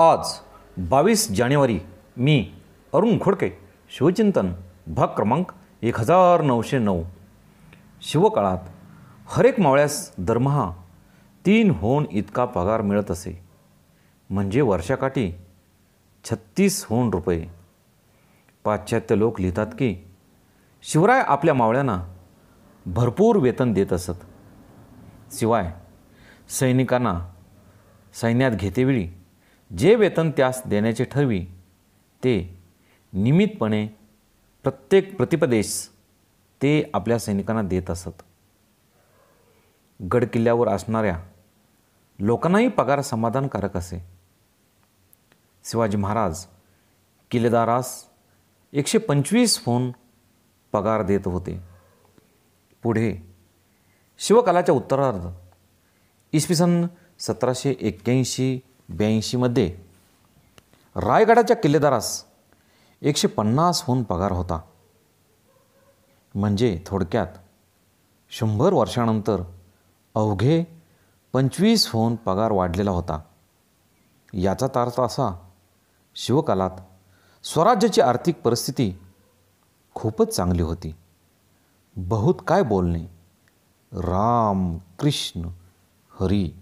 आज बावीस जानेवारी मी अरुण खोडके शिवचिंतन भाग क्रमांक एक हजार नऊशे नऊ शिवकाळात हरेक मावळ्यास दरमहा तीन होन इतका पगार मिळत असे म्हणजे वर्षाकाठी छत्तीस होण रुपये पाश्चात्य लोक लिहितात की शिवराय आपल्या मावळ्यांना भरपूर वेतन देत असत शिवाय सैनिकांना सैन्यात घेतेवेळी जे वेतन त्यास देण्याचे ठरवी ते नियमितपणे प्रत्येक प्रतिपदेश ते आपल्या सैनिकांना देत असत गडकिल्ल्यावर असणाऱ्या लोकांनाही पगार समाधानकारक असे शिवाजी महाराज किल्लेदारास एकशे पंचवीस फोन पगार देत होते पुढे शिवकालाच्या उत्तरार्ध इसवी सन सतराशे एक्क्याऐंशी ब्याऐंशीमध्ये रायगडाच्या किल्लेदारास एकशे पन्नासहून पगार होता म्हणजे थोडक्यात शंभर वर्षानंतर अवघे पंचवीसहून पगार वाढलेला होता याचा अर्थ असा शिवकालात स्वराज्याची आर्थिक परिस्थिती खूपच चांगली होती बहुत काय बोलणे राम कृष्ण हरी